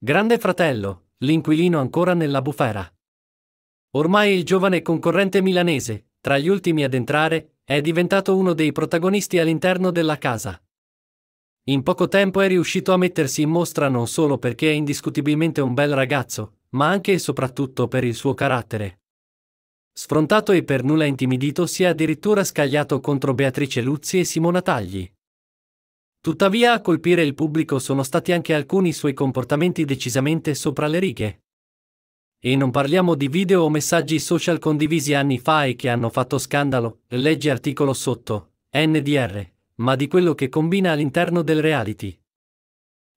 Grande fratello, l'inquilino ancora nella bufera. Ormai il giovane concorrente milanese, tra gli ultimi ad entrare, è diventato uno dei protagonisti all'interno della casa. In poco tempo è riuscito a mettersi in mostra non solo perché è indiscutibilmente un bel ragazzo, ma anche e soprattutto per il suo carattere. Sfrontato e per nulla intimidito si è addirittura scagliato contro Beatrice Luzzi e Simona Tagli. Tuttavia a colpire il pubblico sono stati anche alcuni suoi comportamenti decisamente sopra le righe. E non parliamo di video o messaggi social condivisi anni fa e che hanno fatto scandalo, leggi articolo sotto, NDR, ma di quello che combina all'interno del reality.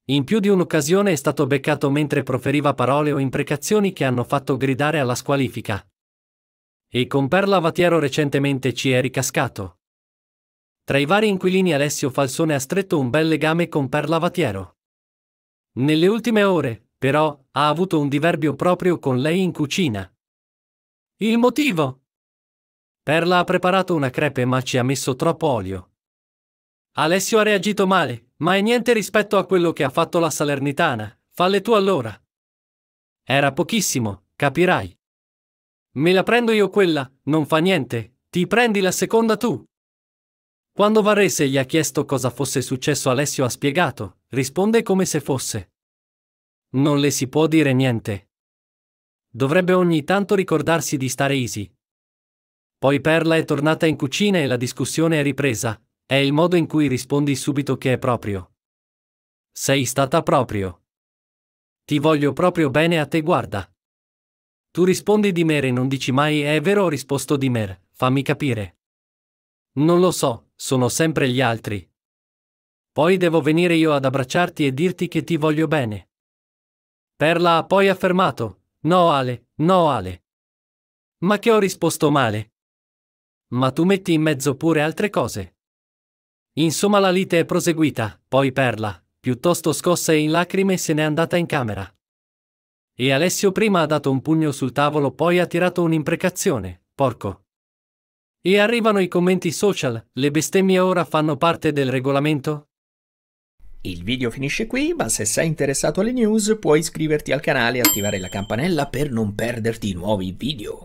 In più di un'occasione è stato beccato mentre proferiva parole o imprecazioni che hanno fatto gridare alla squalifica. E con Perla Vatiero recentemente ci è ricascato. Tra i vari inquilini Alessio Falsone ha stretto un bel legame con Perla Vatiero. Nelle ultime ore, però, ha avuto un diverbio proprio con lei in cucina. Il motivo? Perla ha preparato una crepe ma ci ha messo troppo olio. Alessio ha reagito male, ma è niente rispetto a quello che ha fatto la Salernitana, falle tu allora. Era pochissimo, capirai. Me la prendo io quella, non fa niente, ti prendi la seconda tu. Quando Varese gli ha chiesto cosa fosse successo Alessio ha spiegato, risponde come se fosse. Non le si può dire niente. Dovrebbe ogni tanto ricordarsi di stare easy. Poi Perla è tornata in cucina e la discussione è ripresa, è il modo in cui rispondi subito che è proprio. Sei stata proprio. Ti voglio proprio bene a te, guarda. Tu rispondi di mer e non dici mai è vero ho risposto di mer, fammi capire. Non lo so, sono sempre gli altri. Poi devo venire io ad abbracciarti e dirti che ti voglio bene. Perla ha poi affermato, no Ale, no Ale. Ma che ho risposto male. Ma tu metti in mezzo pure altre cose. Insomma la lite è proseguita, poi Perla, piuttosto scossa e in lacrime, se n'è andata in camera. E Alessio prima ha dato un pugno sul tavolo, poi ha tirato un'imprecazione, porco. E arrivano i commenti social, le bestemmie ora fanno parte del regolamento? Il video finisce qui, ma se sei interessato alle news puoi iscriverti al canale e attivare la campanella per non perderti nuovi video.